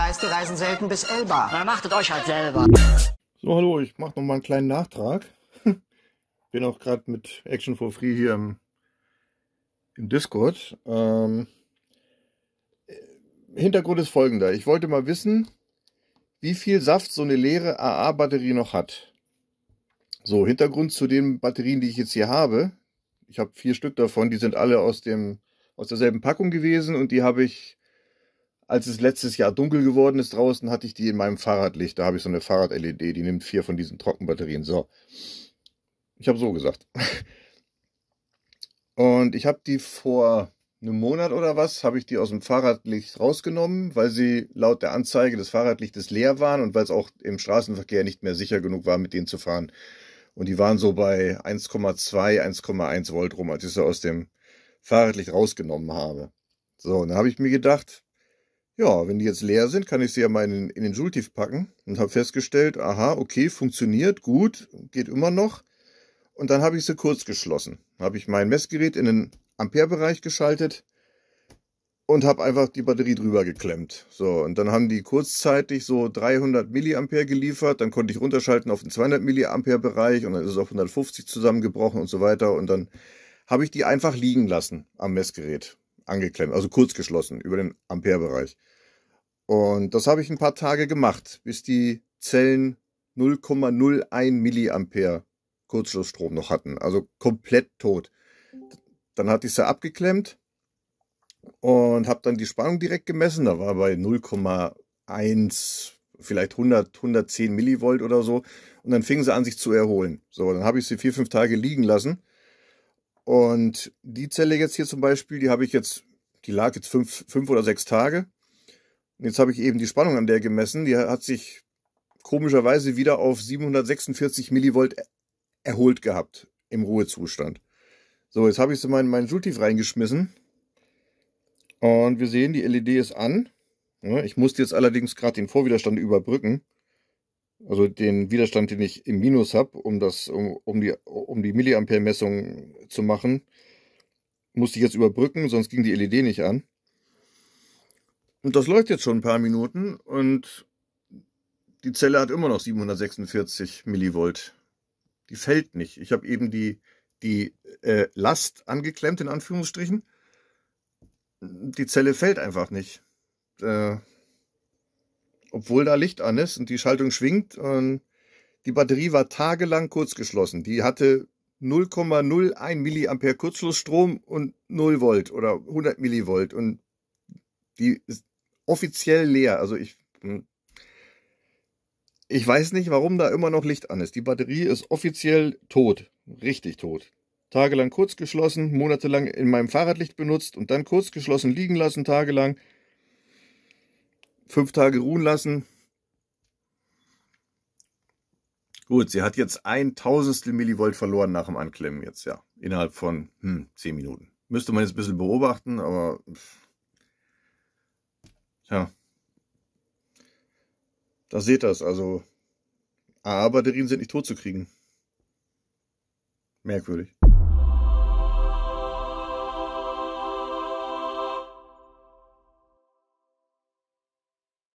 gereist, die reisen selten bis Elba. Na, machtet euch halt selber. So, hallo, ich mache nochmal einen kleinen Nachtrag. Bin auch gerade mit Action for Free hier im, im Discord. Ähm, Hintergrund ist folgender. Ich wollte mal wissen, wie viel Saft so eine leere AA-Batterie noch hat. So, Hintergrund zu den Batterien, die ich jetzt hier habe. Ich habe vier Stück davon, die sind alle aus, dem, aus derselben Packung gewesen und die habe ich als es letztes Jahr dunkel geworden ist draußen, hatte ich die in meinem Fahrradlicht. Da habe ich so eine Fahrrad-LED, die nimmt vier von diesen Trockenbatterien. So. Ich habe so gesagt. Und ich habe die vor einem Monat oder was, habe ich die aus dem Fahrradlicht rausgenommen, weil sie laut der Anzeige des Fahrradlichtes leer waren und weil es auch im Straßenverkehr nicht mehr sicher genug war, mit denen zu fahren. Und die waren so bei 1,2, 1,1 Volt rum, als ich sie aus dem Fahrradlicht rausgenommen habe. So, und dann habe ich mir gedacht, ja, wenn die jetzt leer sind, kann ich sie ja mal in, in den Sultiv packen und habe festgestellt, aha, okay, funktioniert, gut, geht immer noch. Und dann habe ich sie kurz geschlossen. Habe ich mein Messgerät in den Amperebereich geschaltet und habe einfach die Batterie drüber geklemmt. So, und dann haben die kurzzeitig so 300 Milliampere geliefert, dann konnte ich runterschalten auf den 200 Milliampere Bereich und dann ist es auf 150 zusammengebrochen und so weiter und dann habe ich die einfach liegen lassen am Messgerät angeklemmt, also kurz geschlossen über den Amperebereich. Und das habe ich ein paar Tage gemacht, bis die Zellen 0,01 Milliampere Kurzschlussstrom noch hatten, also komplett tot. Dann hatte ich sie abgeklemmt und habe dann die Spannung direkt gemessen. Da war bei 0,1, vielleicht 100, 110 Millivolt oder so. Und dann fingen sie an, sich zu erholen. So, dann habe ich sie vier, fünf Tage liegen lassen und die Zelle jetzt hier zum Beispiel, die habe ich jetzt, die lag jetzt fünf, fünf oder sechs Tage. Und jetzt habe ich eben die Spannung an der gemessen. Die hat sich komischerweise wieder auf 746 Millivolt erholt gehabt im Ruhezustand. So, jetzt habe ich sie mal in meinen Joultief reingeschmissen. Und wir sehen, die LED ist an. Ich musste jetzt allerdings gerade den Vorwiderstand überbrücken also den Widerstand, den ich im Minus habe, um das, um, um die, um die Milliampere-Messung zu machen, musste ich jetzt überbrücken, sonst ging die LED nicht an. Und das läuft jetzt schon ein paar Minuten und die Zelle hat immer noch 746 Millivolt. Die fällt nicht. Ich habe eben die, die äh, Last angeklemmt, in Anführungsstrichen. Die Zelle fällt einfach nicht. Äh, obwohl da Licht an ist und die Schaltung schwingt. Und die Batterie war tagelang kurzgeschlossen. Die hatte 0,01 Milliampere Kurzschlussstrom und 0 Volt oder 100 Millivolt. Und die ist offiziell leer. Also ich, hm. ich weiß nicht, warum da immer noch Licht an ist. Die Batterie ist offiziell tot. Richtig tot. Tagelang kurzgeschlossen, monatelang in meinem Fahrradlicht benutzt und dann kurzgeschlossen liegen lassen, tagelang fünf Tage ruhen lassen. Gut, sie hat jetzt ein Tausendstel Millivolt verloren nach dem Anklemmen jetzt, ja. Innerhalb von hm, zehn Minuten. Müsste man jetzt ein bisschen beobachten, aber ja. Da seht ihr es. also A-Batterien sind nicht tot zu kriegen. Merkwürdig.